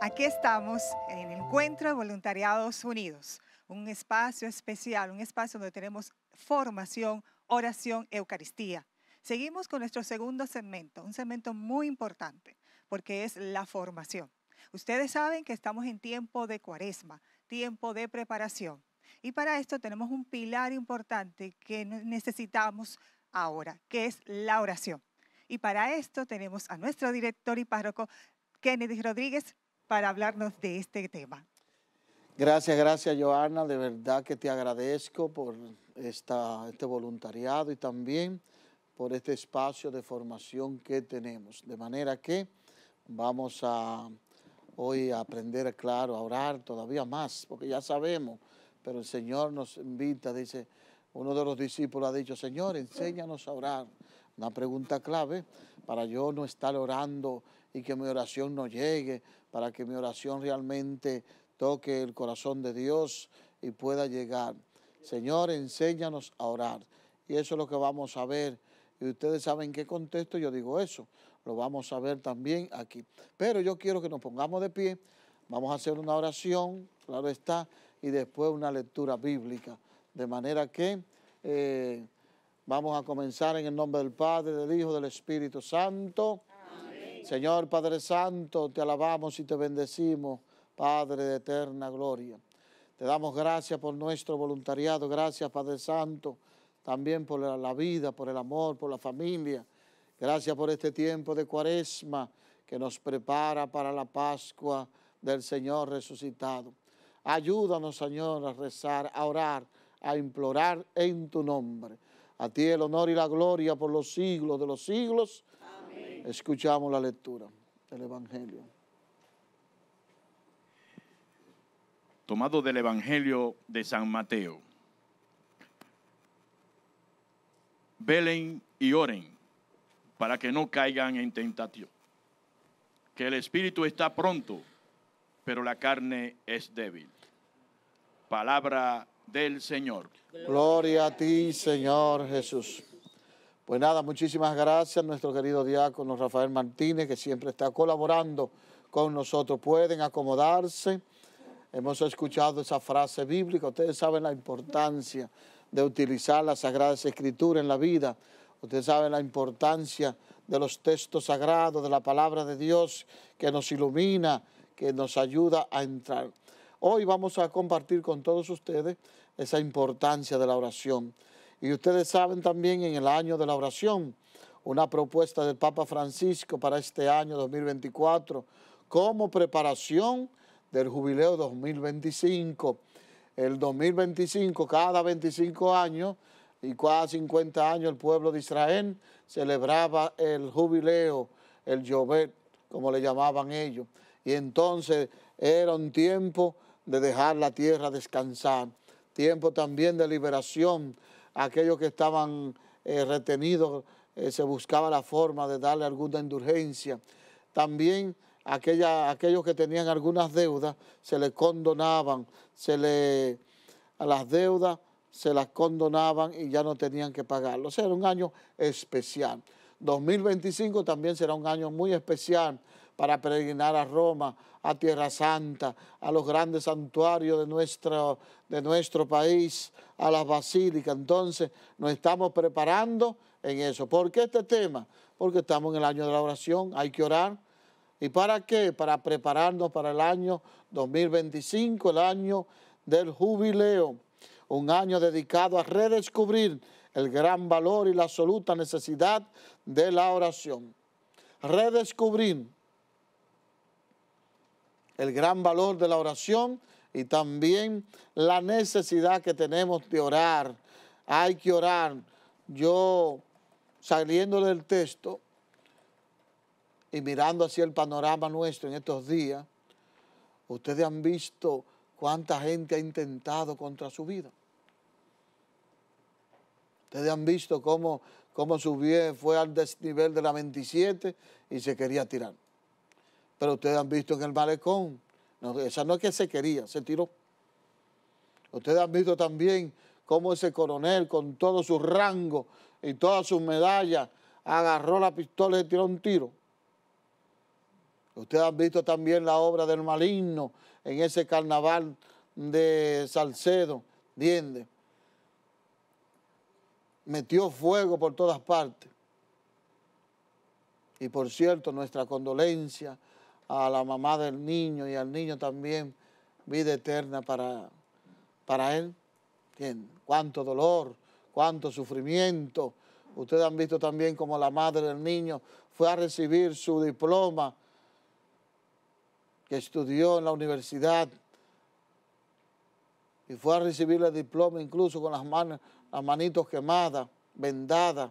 Aquí estamos en el encuentro de voluntariados unidos, un espacio especial, un espacio donde tenemos formación, oración, Eucaristía. Seguimos con nuestro segundo segmento, un segmento muy importante, porque es la formación. Ustedes saben que estamos en tiempo de cuaresma, tiempo de preparación. Y para esto tenemos un pilar importante que necesitamos ahora, que es la oración. Y para esto tenemos a nuestro director y párroco Kennedy Rodríguez para hablarnos de este tema. Gracias, gracias Joana, de verdad que te agradezco por este voluntariado y también por este espacio de formación que tenemos. De manera que vamos a hoy a aprender, claro, a orar todavía más, porque ya sabemos, pero el Señor nos invita, dice, uno de los discípulos ha dicho, Señor, enséñanos a orar. Una pregunta clave para yo no estar orando y que mi oración no llegue, para que mi oración realmente toque el corazón de Dios y pueda llegar. Señor, enséñanos a orar. Y eso es lo que vamos a ver. Y ustedes saben en qué contexto yo digo eso. Lo vamos a ver también aquí. Pero yo quiero que nos pongamos de pie. Vamos a hacer una oración, claro está, y después una lectura bíblica. De manera que eh, vamos a comenzar en el nombre del Padre, del Hijo, del Espíritu Santo. Señor Padre Santo, te alabamos y te bendecimos, Padre de eterna gloria. Te damos gracias por nuestro voluntariado, gracias Padre Santo, también por la vida, por el amor, por la familia. Gracias por este tiempo de cuaresma que nos prepara para la Pascua del Señor resucitado. Ayúdanos, Señor, a rezar, a orar, a implorar en tu nombre. A ti el honor y la gloria por los siglos de los siglos. Escuchamos la lectura del Evangelio. Tomado del Evangelio de San Mateo. Velen y oren para que no caigan en tentación. Que el espíritu está pronto, pero la carne es débil. Palabra del Señor. Gloria a ti, Señor Jesús. Pues nada, muchísimas gracias a nuestro querido diácono Rafael Martínez, que siempre está colaborando con nosotros. Pueden acomodarse. Hemos escuchado esa frase bíblica. Ustedes saben la importancia de utilizar las Sagradas Escrituras en la vida. Ustedes saben la importancia de los textos sagrados, de la palabra de Dios que nos ilumina, que nos ayuda a entrar. Hoy vamos a compartir con todos ustedes esa importancia de la oración. Y ustedes saben también en el año de la oración, una propuesta del Papa Francisco para este año 2024 como preparación del jubileo 2025. El 2025, cada 25 años y cada 50 años el pueblo de Israel celebraba el jubileo, el llover como le llamaban ellos. Y entonces era un tiempo de dejar la tierra descansar, tiempo también de liberación, aquellos que estaban eh, retenidos, eh, se buscaba la forma de darle alguna indulgencia. También aquella, aquellos que tenían algunas deudas, se les condonaban, se le, a las deudas se las condonaban y ya no tenían que pagarlo. O sea, era un año especial. 2025 también será un año muy especial para peregrinar a Roma, a Tierra Santa, a los grandes santuarios de nuestro, de nuestro país, a las basílicas. Entonces nos estamos preparando en eso. ¿Por qué este tema? Porque estamos en el año de la oración, hay que orar. ¿Y para qué? Para prepararnos para el año 2025, el año del jubileo, un año dedicado a redescubrir el gran valor y la absoluta necesidad de la oración. Redescubrir el gran valor de la oración y también la necesidad que tenemos de orar. Hay que orar. Yo, saliendo del texto y mirando hacia el panorama nuestro en estos días, ustedes han visto cuánta gente ha intentado contra su vida. Ustedes han visto cómo, cómo su fue al desnivel de la 27 y se quería tirar. Pero ustedes han visto en el malecón. No, esa no es que se quería, se tiró. Ustedes han visto también cómo ese coronel, con todo su rango y todas sus medallas, agarró la pistola y tiró un tiro. Ustedes han visto también la obra del maligno en ese carnaval de Salcedo, ¿entiendes? Metió fuego por todas partes. Y por cierto, nuestra condolencia a la mamá del niño y al niño también vida eterna para, para él. quién Cuánto dolor, cuánto sufrimiento. Ustedes han visto también como la madre del niño fue a recibir su diploma que estudió en la universidad y fue a recibir el diploma incluso con las, manos las manitos quemadas, vendadas,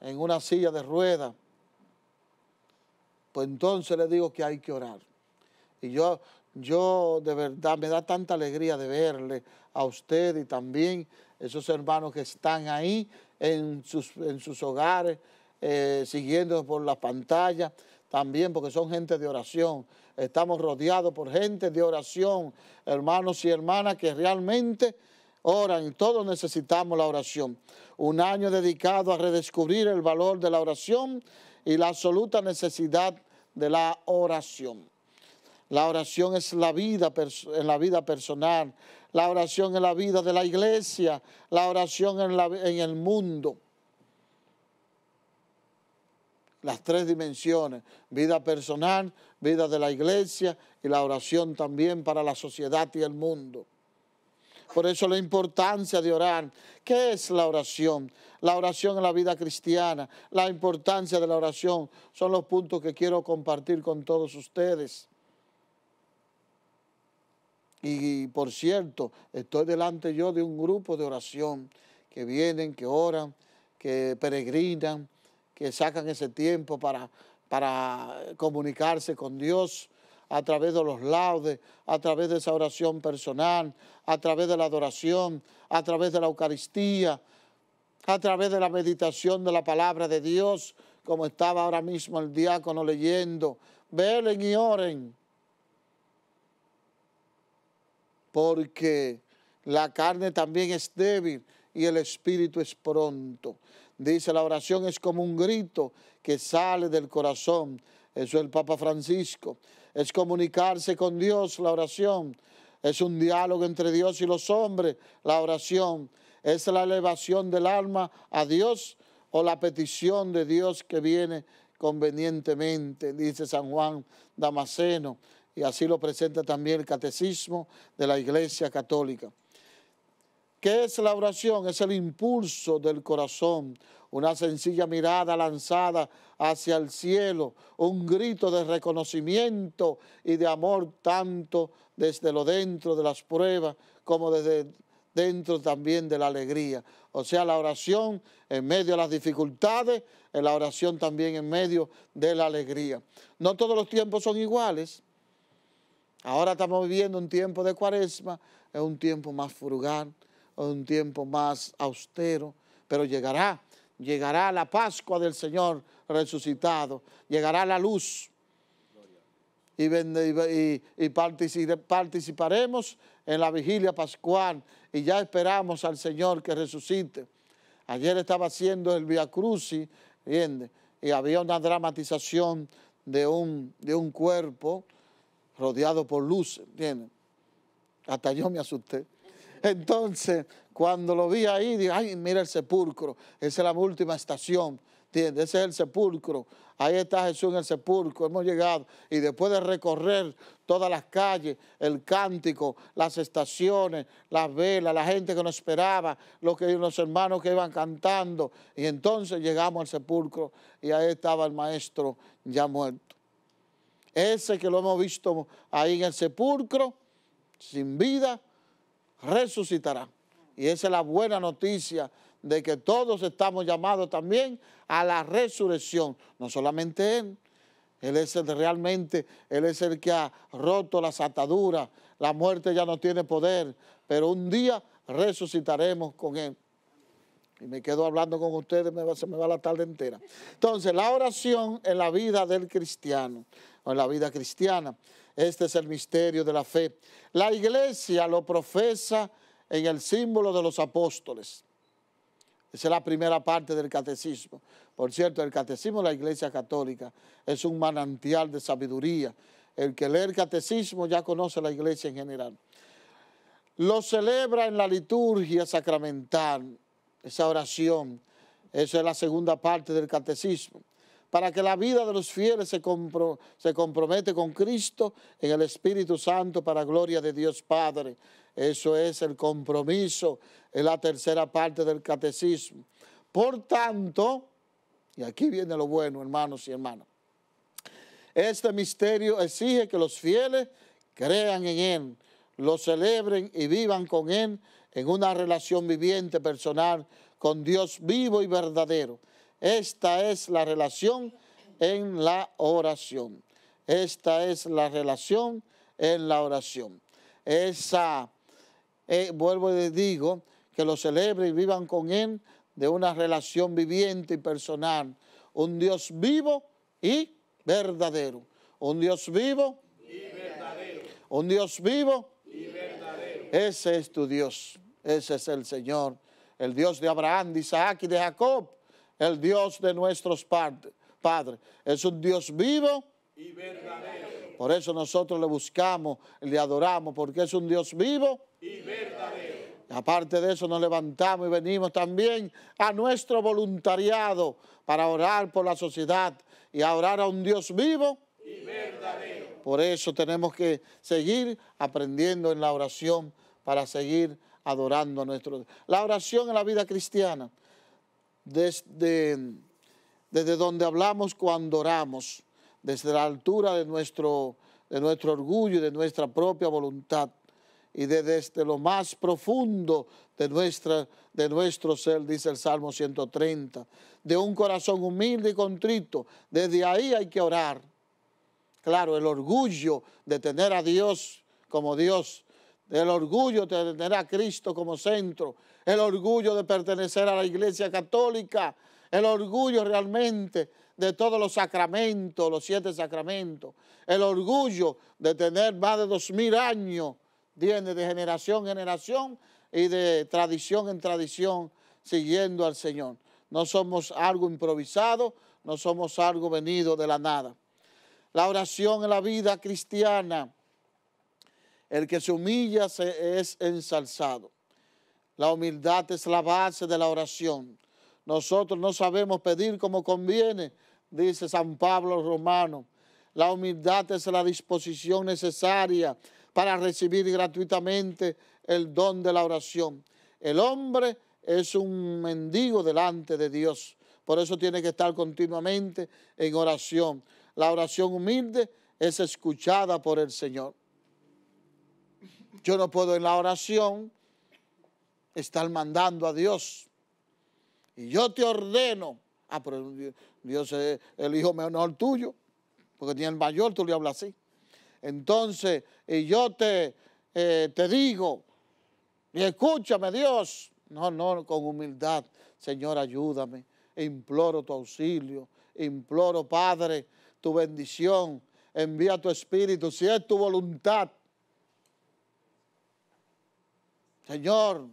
en una silla de ruedas pues entonces le digo que hay que orar. Y yo, yo de verdad me da tanta alegría de verle a usted y también esos hermanos que están ahí en sus, hogares, eh, siguiendo por la pantalla, también porque son gente de oración. Estamos rodeados por gente de oración, hermanos y hermanas que realmente oran, Y todos necesitamos la oración. Un año dedicado a redescubrir el valor de la oración y la absoluta necesidad de la oración. La oración es la vida en la vida personal, la oración en la vida de la iglesia, la oración en, en el mundo. Las tres dimensiones, vida personal, vida de la iglesia y la oración también para la sociedad y el mundo. Por eso la importancia de orar. ¿Qué es la oración? La oración en la vida cristiana, la importancia de la oración, son los puntos que quiero compartir con todos ustedes. Y por cierto, estoy delante yo de un grupo de oración que vienen, que oran, que peregrinan, que sacan ese tiempo para, para comunicarse con Dios a través de los laudes, a través de esa oración personal, a través de la adoración, a través de la Eucaristía, a través de la meditación de la palabra de Dios, como estaba ahora mismo el diácono leyendo. Velen y oren, porque la carne también es débil y el espíritu es pronto. Dice, la oración es como un grito que sale del corazón. Eso es el Papa Francisco es comunicarse con Dios, la oración. Es un diálogo entre Dios y los hombres, la oración. Es la elevación del alma a Dios o la petición de Dios que viene convenientemente, dice San Juan Damasceno. Y así lo presenta también el catecismo de la Iglesia Católica. ¿Qué es la oración? Es el impulso del corazón una sencilla mirada lanzada hacia el cielo, un grito de reconocimiento y de amor tanto desde lo dentro de las pruebas como desde dentro también de la alegría. O sea, la oración en medio de las dificultades, la oración también en medio de la alegría. No todos los tiempos son iguales. Ahora estamos viviendo un tiempo de cuaresma, es un tiempo más frugal, es un tiempo más austero, pero llegará llegará la Pascua del Señor resucitado, llegará la luz y, participaremos en la vigilia pascual y ya esperamos al Señor que resucite. Ayer estaba haciendo el Via Crucis, Y había una dramatización de un, de un cuerpo rodeado por luces, Hasta yo me asusté. Entonces, cuando lo vi ahí, dije, ay, mira el sepulcro, esa es la última estación, ¿entiendes? Ese es el sepulcro, ahí está Jesús en el sepulcro, hemos llegado. Y después de recorrer todas las calles, el cántico, las estaciones, las velas, la gente que nos esperaba, los, los hermanos que iban cantando, y entonces llegamos al sepulcro y ahí estaba el maestro ya muerto. Ese que lo hemos visto ahí en el sepulcro, sin vida, resucitará. Y esa es la buena noticia de que todos estamos llamados también a la resurrección, no solamente Él. Él es el realmente, Él es el que ha roto las ataduras, la muerte ya no tiene poder, pero un día resucitaremos con Él. Y me quedo hablando con ustedes, se me va la tarde entera. Entonces, la oración en la vida del cristiano, o en la vida cristiana. Este es el misterio de la fe. La iglesia lo profesa en el símbolo de los apóstoles. Esa es la primera parte del catecismo. Por cierto, el catecismo de la iglesia católica es un manantial de sabiduría. El que lee el catecismo ya conoce la iglesia en general. Lo celebra en la liturgia sacramental, esa oración. Esa es la segunda parte del catecismo para que la vida de los fieles se, compromete con Cristo en el Espíritu Santo para gloria de Dios Padre. Eso es el compromiso, en la tercera parte del catecismo. Por tanto, y aquí viene lo bueno, hermanos y hermanas, este misterio exige que los fieles crean en Él, lo celebren y vivan con Él en una relación viviente, personal, con Dios vivo y verdadero esta es la relación en la oración. Esta es la relación en la oración. Esa, eh, vuelvo y digo, que lo celebre y vivan con Él de una relación viviente y personal. Un Dios vivo y verdadero. Un Dios vivo y verdadero. Un Dios vivo y verdadero. Ese es tu Dios. Ese es el Señor. El Dios de Abraham, de Isaac y de Jacob el Dios de nuestros padres. Es un Dios vivo y verdadero. Por eso nosotros le buscamos, le adoramos, porque es un Dios vivo y verdadero. aparte de eso, nos levantamos y venimos también a nuestro voluntariado para orar por la sociedad y orar a un Dios vivo y verdadero. Por eso tenemos que seguir aprendiendo en la oración para seguir adorando a nuestro Dios. La oración en la vida cristiana desde, donde hablamos cuando oramos, desde la altura de nuestro, de nuestro orgullo y de nuestra propia voluntad y desde lo más profundo de, nuestra, de nuestro ser, dice el Salmo 130, de un corazón humilde y contrito. Desde ahí hay que orar. Claro, el orgullo de tener a Dios como Dios, el orgullo de tener a Cristo como centro, el orgullo de pertenecer a la Iglesia Católica, el orgullo realmente de todos los sacramentos, los siete sacramentos, el orgullo de tener más de dos mil años, tiene de generación en generación y de tradición en tradición, siguiendo al Señor. No somos algo improvisado, no somos algo venido de la nada. La oración en la vida cristiana, el que se humilla es ensalzado. La humildad es la base de la oración. Nosotros no sabemos pedir como conviene, dice San Pablo Romano. La humildad es la disposición necesaria para recibir gratuitamente el don de la oración. El hombre es un mendigo delante de Dios. Por eso tiene que estar continuamente en oración. La oración humilde es escuchada por el Señor. Yo no puedo en la oración están mandando a Dios. Y yo te ordeno, ah, pero Dios es el hijo menor tuyo, porque tiene el mayor, tú le hablas así. Entonces, y yo te, eh, te digo, y escúchame Dios, no, no, con humildad, Señor, ayúdame, imploro tu auxilio, imploro, Padre, tu bendición, envía tu espíritu, si es tu voluntad. Señor,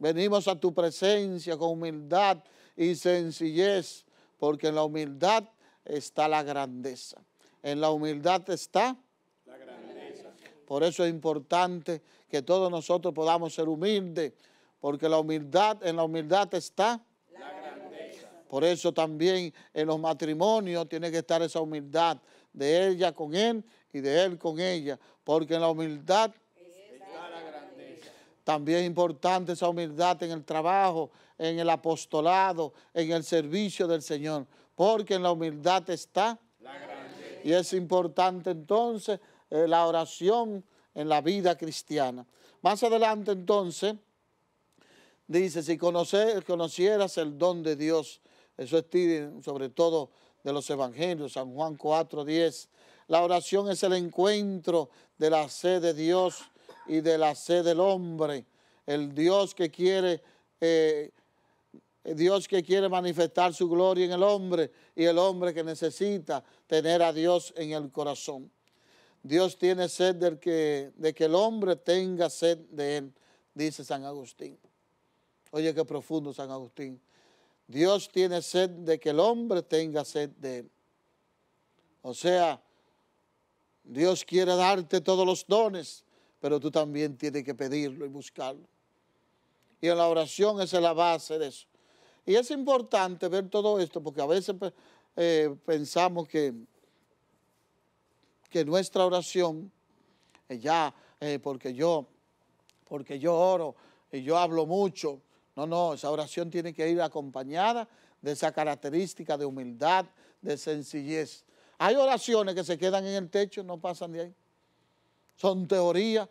Venimos a tu presencia con humildad y sencillez, porque en la humildad está la grandeza. En la humildad está la grandeza. Por eso es importante que todos nosotros podamos ser humildes, porque la humildad, en la humildad está la grandeza. Por eso también en los matrimonios tiene que estar esa humildad de ella con él y de él con ella, porque en la humildad también es importante esa humildad en el trabajo, en el apostolado, en el servicio del Señor, porque en la humildad está. La y es importante entonces eh, la oración en la vida cristiana. Más adelante entonces dice, si conocieras el don de Dios, eso es sobre todo de los evangelios, San Juan 4.10. la oración es el encuentro de la sed de Dios y de la sed del hombre. El Dios que quiere, eh, Dios que quiere manifestar su gloria en el hombre y el hombre que necesita tener a Dios en el corazón. Dios tiene sed que, de que el hombre tenga sed de él, dice San Agustín. Oye, qué profundo San Agustín. Dios tiene sed de que el hombre tenga sed de él. O sea, Dios quiere darte todos los dones pero tú también tienes que pedirlo y buscarlo. Y en la oración es la base de eso. Y es importante ver todo esto porque a veces eh, pensamos que, que nuestra oración, ya, eh, porque yo, porque yo oro y yo hablo mucho. No, no, esa oración tiene que ir acompañada de esa característica de humildad, de sencillez. Hay oraciones que se quedan en el techo, no pasan de ahí son teorías.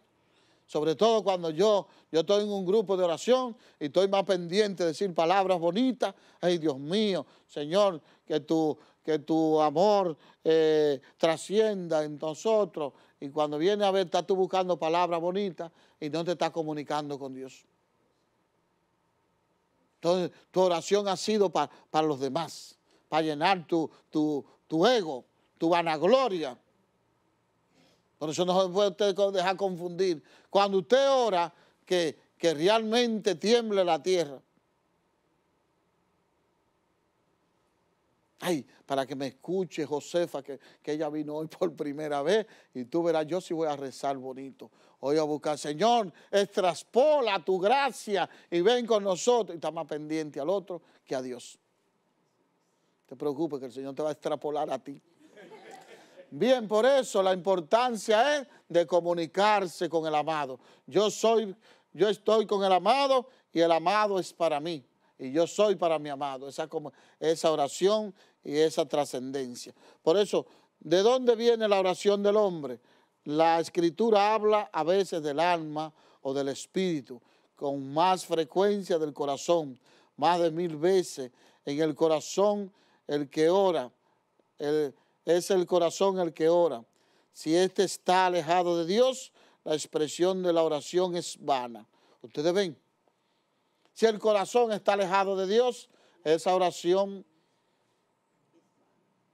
Sobre todo cuando yo, yo estoy en un grupo de oración y estoy más pendiente de decir palabras bonitas. Ay, Dios mío, Señor, que tu, que tu amor eh, trascienda en nosotros. Y cuando viene a ver, estás tú buscando palabras bonitas y no te estás comunicando con Dios. Entonces, tu oración ha sido para los demás, para llenar tu, tu, tu ego, tu vanagloria por eso no se puede usted dejar confundir. Cuando usted ora, que, que realmente tiemble la tierra. Ay, para que me escuche Josefa, que, ella vino hoy por primera vez, y tú verás, yo sí voy a rezar bonito. Hoy a buscar, Señor, extrapola tu gracia y ven con nosotros. Y está más pendiente al otro que a Dios. Te preocupes que el Señor te va a extrapolar a ti. Bien, por eso la importancia es de comunicarse con el amado. Yo soy, yo estoy con el amado y el amado es para mí. Y yo soy para mi amado. Esa, esa oración y esa trascendencia. Por eso, ¿de dónde viene la oración del hombre? La escritura habla a veces del alma o del espíritu, con más frecuencia del corazón, más de mil veces. En el corazón, el que ora, el es el corazón el que ora. Si éste está alejado de Dios, la expresión de la oración es vana. Ustedes ven, si el corazón está alejado de Dios, esa oración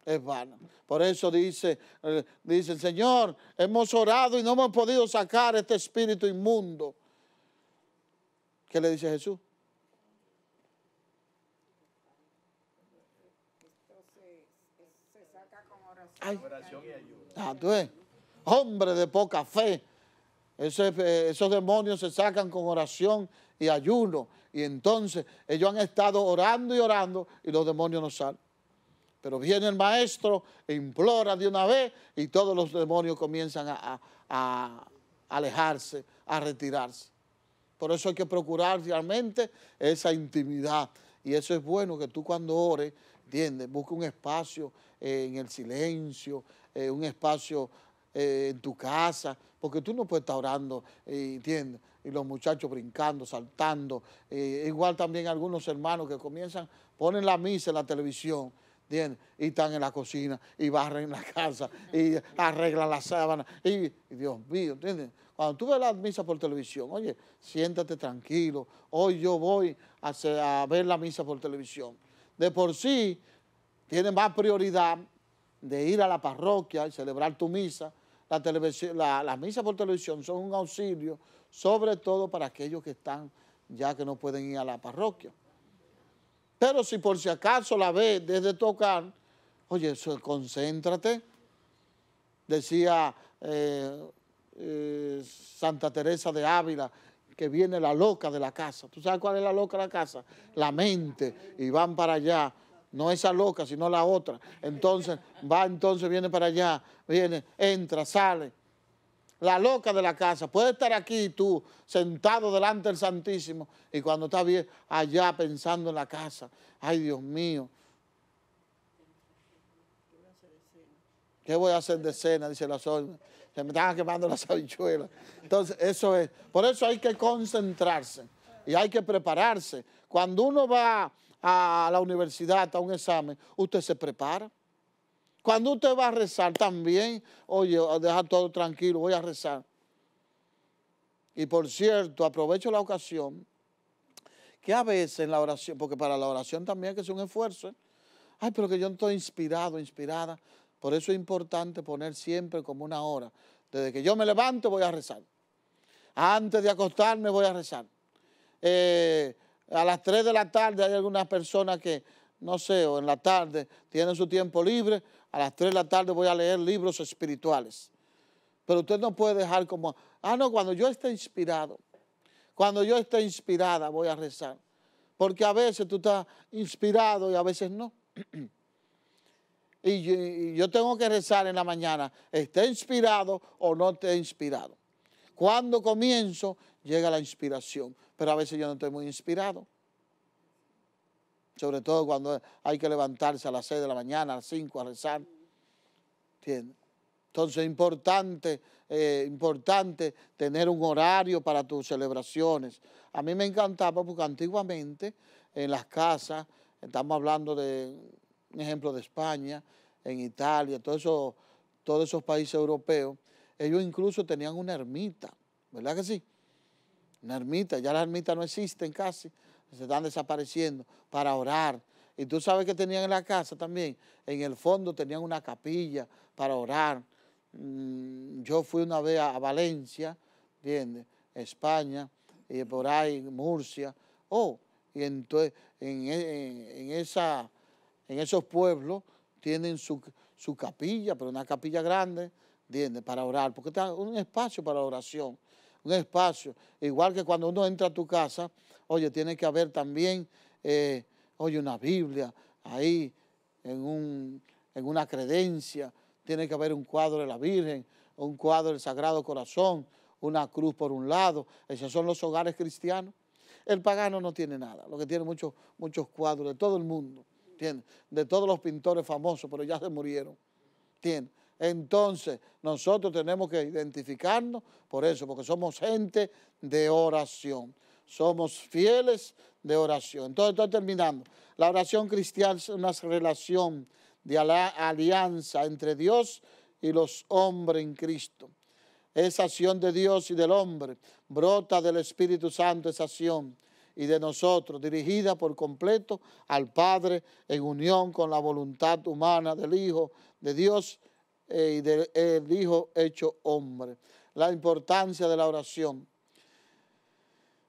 es vana. Por eso dice, eh, dice, Señor, hemos orado y no hemos podido sacar este espíritu inmundo. ¿Qué le dice Jesús? Ah, Hombre de poca fe. Eh, esos demonios se sacan con oración y ayuno. Y entonces ellos han estado orando y orando y los demonios no salen. Pero viene el maestro, implora de una vez y todos los demonios comienzan a, a alejarse, a retirarse. Por eso hay que procurar realmente esa intimidad. Y eso es bueno que tú cuando ores ¿entiendes? Busca un espacio eh, en el silencio, eh, un espacio eh, en tu casa, porque tú no puedes estar orando, ¿entiendes? Y los muchachos brincando, saltando. igual también algunos hermanos que comienzan, ponen la misa en la televisión. ¿Entiendes? Y están en la cocina, y barren la casa, y arreglan la sábana, y, Dios mío, ¿entiendes? Cuando tú ves la misa por televisión, oye, siéntate tranquilo, hoy yo voy a ver la misa por televisión de por sí tiene más prioridad de ir a la parroquia y celebrar tu misa. las misas por televisión son un auxilio, sobre todo para aquellos que están ya que no pueden ir a la parroquia. Pero si por si acaso la ves desde tocar, oye, concéntrate. Decía eh, eh, Santa Teresa de Ávila, que viene la loca de la casa. ¿Tú sabes cuál es la loca de la casa? La mente. Y van para allá. No esa loca, sino la otra. Entonces, va, entonces viene para allá, viene, entra, sale. La loca de la casa. Puede estar aquí tú, sentado delante del Santísimo, y cuando está bien, allá pensando en la casa. Ay, Dios mío. ¿Qué voy a hacer de cena? Dice la sorda se me están quemando las habichuelas. Entonces, eso es. Por eso hay que concentrarse y hay que prepararse. Cuando uno va a la universidad a un examen, usted se prepara. Cuando usted va a rezar también, oye, deja todo tranquilo, voy a rezar. Y por cierto, aprovecho la ocasión que a veces en la oración, porque para la oración también hay que hacer un esfuerzo. ¿eh? Ay, pero que yo no estoy inspirado, inspirada. Por eso es importante poner siempre como una hora. Desde que yo me levanto voy a rezar. Antes de acostarme voy a rezar. Eh, a las 3 de la tarde hay algunas personas que, no sé, o en la tarde tienen su tiempo libre. A las 3 de la tarde voy a leer libros espirituales. Pero usted no puede dejar como, ah, no, cuando yo esté inspirado, cuando yo esté inspirada voy a rezar. Porque a veces tú estás inspirado y a veces no. y yo, tengo que rezar en la mañana, esté inspirado o no esté inspirado. Cuando comienzo, llega la inspiración, pero a veces yo no estoy muy inspirado. Sobre todo cuando hay que levantarse a las 6 de la mañana, a las 5 a rezar. ¿Entiendes? Entonces, importante, eh, importante tener un horario para tus celebraciones. A mí me encantaba porque antiguamente en las casas, estamos hablando de un ejemplo de España, en Italia, todo eso, todos esos países europeos, ellos incluso tenían una ermita, ¿verdad que sí? Una ermita, ya las ermitas no existen casi, se están desapareciendo para orar. Y tú sabes que tenían en la casa también, en el fondo tenían una capilla para orar. Mm, yo fui una vez a Valencia, ¿entiendes? España, y por ahí Murcia. Oh, y entonces en esa en esos pueblos tienen su, capilla, pero una capilla grande, ¿entiendes? Para orar, porque está un espacio para oración, un espacio. Igual que cuando uno entra a tu casa, oye, tiene que haber también, eh, oye, una Biblia ahí, en, en una credencia, tiene que haber un cuadro de la Virgen, un cuadro del Sagrado Corazón, una cruz por un lado. Esos son los hogares cristianos. El pagano no tiene nada, lo que tiene muchos, muchos cuadros de todo el mundo. De todos los pintores famosos, pero ya se murieron, Entonces, nosotros tenemos que identificarnos por eso, porque somos gente de oración. Somos fieles de oración. Entonces, estoy terminando. La oración cristiana es una relación de alianza entre Dios y los hombres en Cristo. Esa acción de Dios y del hombre brota del Espíritu Santo, esa acción y de nosotros, dirigida por completo al Padre en unión con la voluntad humana del Hijo de Dios eh, y del Hijo hecho hombre. La importancia de la oración.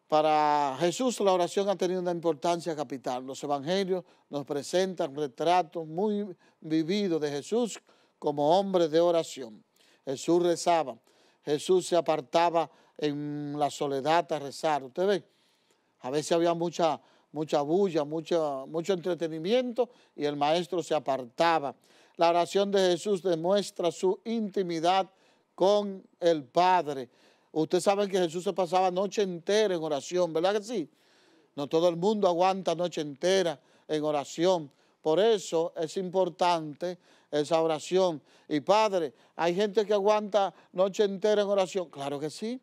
Para Jesús la oración ha tenido una importancia capital. Los evangelios nos presentan retratos muy vividos de Jesús como hombre de oración. Jesús rezaba, Jesús se apartaba en la soledad a rezar. Usted ve, a veces había mucha, mucha bulla, mucho, mucho entretenimiento y el maestro se apartaba. La oración de Jesús demuestra su intimidad con el Padre. Usted saben que Jesús se pasaba noche entera en oración, ¿verdad que sí? No todo el mundo aguanta noche entera en oración. Por eso es importante esa oración. Y Padre, ¿hay gente que aguanta noche entera en oración? Claro que sí.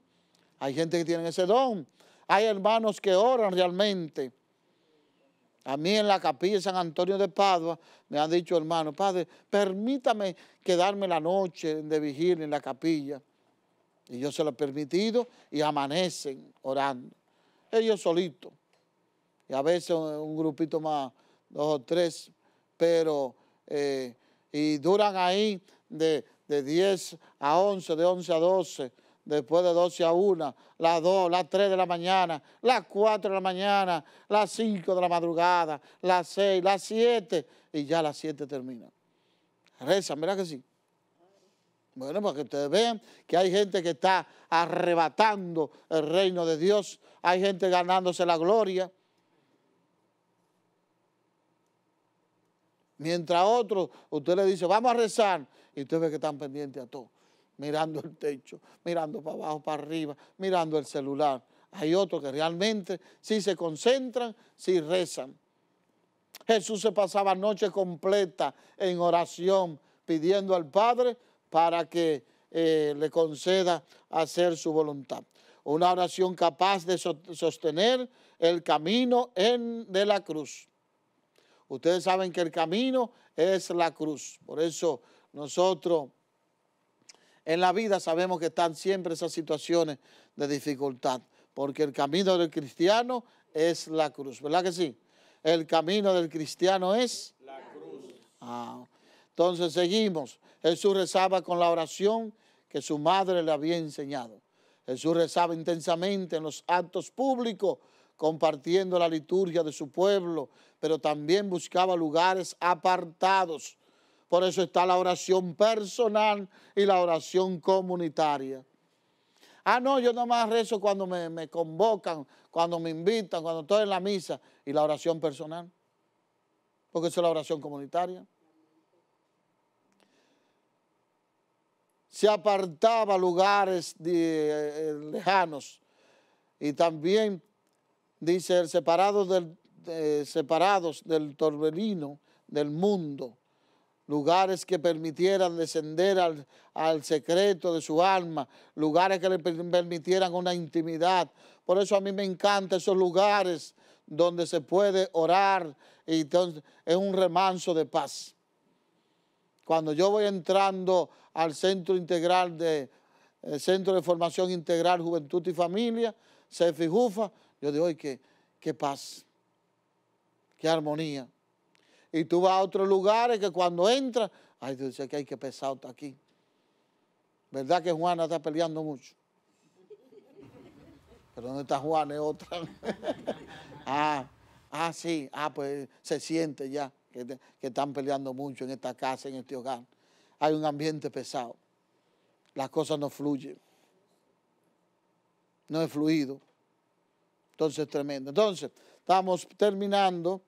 Hay gente que tiene ese don. Hay hermanos que oran realmente. A mí en la capilla de San Antonio de Padua me han dicho, hermano, padre, permítame quedarme la noche de vigilia en la capilla. Y yo se lo he permitido y amanecen orando. Ellos solitos. Y a veces un grupito más, dos o tres, pero, eh, y duran ahí de, de 10 a 11, de 11 a 12 después de 12 a 1, las 2, las 3 de la mañana, las 4 de la mañana, las 5 de la madrugada, las 6, las 7 y ya las 7 termina. Rezan, ¿verdad que sí? Bueno, para que ustedes vean que hay gente que está arrebatando el reino de Dios, hay gente ganándose la gloria. Mientras otros, usted le dice, vamos a rezar, y usted ve que están pendientes a todo mirando el techo, mirando para abajo, para arriba, mirando el celular. Hay otros que realmente sí se concentran, sí rezan. Jesús se pasaba noche completa en oración pidiendo al Padre para que eh, le conceda hacer su voluntad. Una oración capaz de sostener el camino en, de la cruz. Ustedes saben que el camino es la cruz. Por eso nosotros en la vida sabemos que están siempre esas situaciones de dificultad, porque el camino del cristiano es la cruz, ¿verdad que sí? El camino del cristiano es la cruz. Ah, entonces seguimos. Jesús rezaba con la oración que su madre le había enseñado. Jesús rezaba intensamente en los actos públicos, compartiendo la liturgia de su pueblo, pero también buscaba lugares apartados por eso está la oración personal y la oración comunitaria. Ah, no, yo nada más rezo cuando me, convocan, cuando me invitan, cuando estoy en la misa. Y la oración personal, porque eso es la oración comunitaria. Se apartaba lugares eh, eh, lejanos y también dice el separado del, eh, separados del torbellino del mundo lugares que permitieran descender al, secreto de su alma, lugares que le permitieran una intimidad. Por eso a mí me encantan esos lugares donde se puede orar y entonces es un remanso de paz. Cuando yo voy entrando al centro integral de eh, Centro de Formación Integral Juventud y Familia, Jufa, yo digo, ¡ay, qué, qué paz! ¡Qué armonía! Y tú vas a otros lugares que cuando entras, ay, tú dices que hay que pesado está aquí. ¿Verdad que Juana está peleando mucho? Pero ¿dónde está Juana? Es otra. ah, ah, sí, ah, pues se siente ya que, están peleando mucho en esta casa, en este hogar. Hay un ambiente pesado. Las cosas no fluyen. No es fluido. Entonces, es tremendo. Entonces, estamos terminando.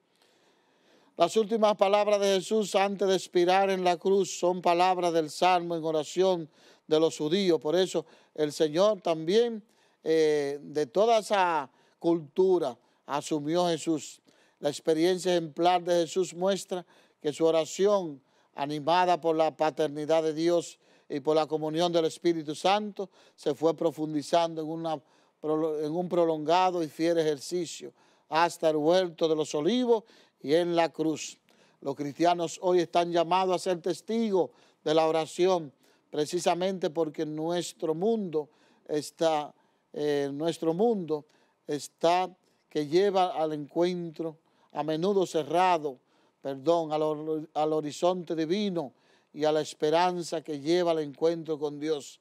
Las últimas palabras de Jesús antes de expirar en la cruz son palabras del Salmo en oración de los judíos. Por eso el Señor también eh, de toda esa cultura asumió Jesús. La experiencia ejemplar de Jesús muestra que su oración, animada por la paternidad de Dios y por la comunión del Espíritu Santo, se fue profundizando en, en un prolongado y fiel ejercicio hasta el huerto de los olivos y en la cruz. Los cristianos hoy están llamados a ser testigos de la oración, precisamente porque nuestro mundo está, eh, nuestro mundo está que lleva al encuentro a menudo cerrado, perdón, al, al horizonte divino y a la esperanza que lleva al encuentro con Dios.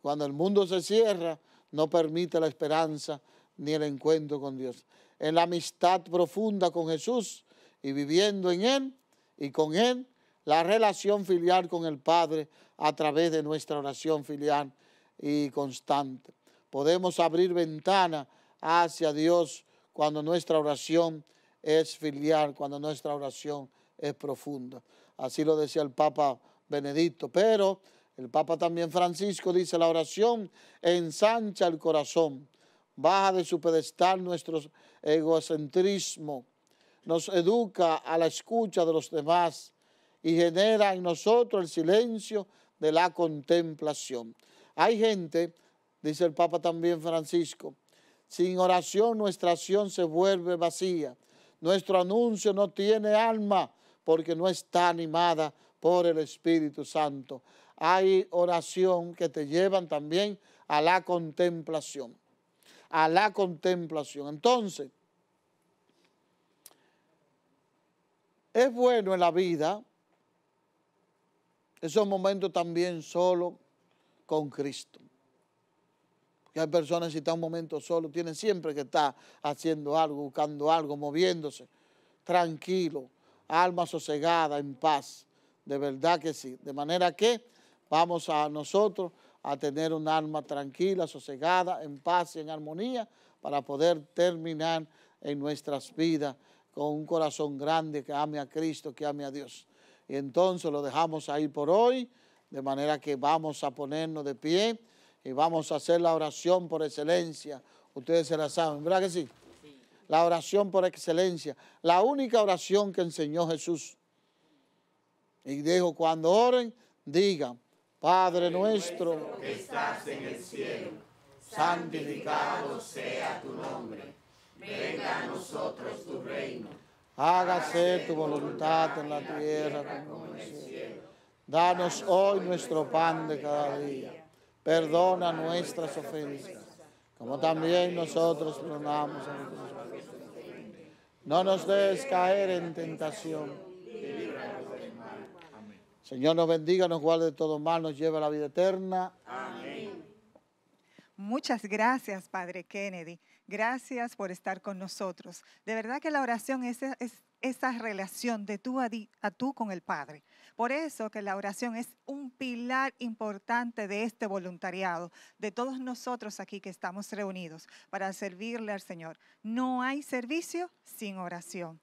Cuando el mundo se cierra, no permite la esperanza ni el encuentro con Dios. En la amistad profunda con Jesús, y viviendo en Él y con Él la relación filial con el Padre a través de nuestra oración filial y constante. Podemos abrir ventana hacia Dios cuando nuestra oración es filial, cuando nuestra oración es profunda. Así lo decía el Papa Benedicto. Pero el Papa también Francisco dice, la oración ensancha el corazón, baja de su pedestal nuestro egocentrismo nos educa a la escucha de los demás y genera en nosotros el silencio de la contemplación. Hay gente, dice el Papa también Francisco, sin oración nuestra acción se vuelve vacía. Nuestro anuncio no tiene alma porque no está animada por el Espíritu Santo. Hay oración que te llevan también a la contemplación, a la contemplación. Entonces, Es bueno en la vida esos momentos también solo con Cristo. Porque hay personas que si están un momento solo, tienen siempre que estar haciendo algo, buscando algo, moviéndose, tranquilo, alma sosegada, en paz. De verdad que sí. De manera que vamos a nosotros a tener un alma tranquila, sosegada, en paz y en armonía para poder terminar en nuestras vidas con un corazón grande que ame a Cristo, que ame a Dios. Y entonces lo dejamos ahí por hoy, de manera que vamos a ponernos de pie y vamos a hacer la oración por excelencia. Ustedes se la saben, ¿verdad que sí? La oración por excelencia, la única oración que enseñó Jesús. Y dijo, cuando oren, digan, Padre nuestro que estás en el cielo, santificado sea tu nombre venga a nosotros tu reino. Hágase tu voluntad en la tierra como en el cielo. Danos hoy nuestro pan de cada día. Perdona nuestras ofensas, como también nosotros perdonamos a ofensas. No nos dejes caer en tentación. Señor nos bendiga, nos guarde de todo mal, nos lleva a la vida eterna. Amén. Muchas gracias, Padre Kennedy. Gracias por estar con nosotros. De verdad que la oración es, esa relación de tú a, a, tú con el Padre. Por eso que la oración es un pilar importante de este voluntariado, de todos nosotros aquí que estamos reunidos para servirle al Señor. No hay servicio sin oración.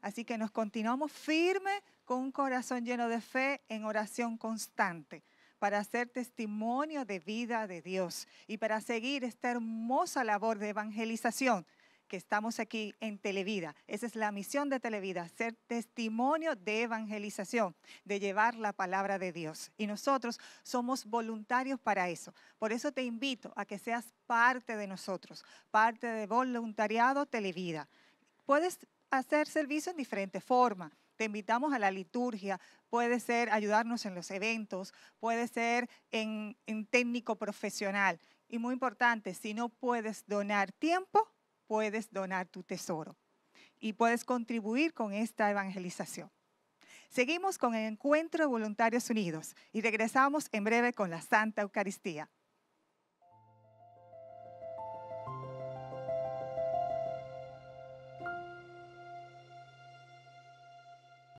Así que nos continuamos firme con un corazón lleno de fe en oración constante para ser testimonio de vida de Dios y para seguir esta hermosa labor de evangelización que estamos aquí en Televida. Esa es la misión de Televida, ser testimonio de evangelización, de llevar la palabra de Dios. Y nosotros somos voluntarios para eso. Por eso te invito a que seas parte de nosotros, parte de voluntariado Televida. Puedes hacer servicio en diferente forma te invitamos a la liturgia, puede ser ayudarnos en los eventos, puede ser en, técnico profesional. Y muy importante, si no puedes donar tiempo, puedes donar tu tesoro y puedes contribuir con esta evangelización. Seguimos con el encuentro de voluntarios unidos y regresamos en breve con la Santa Eucaristía.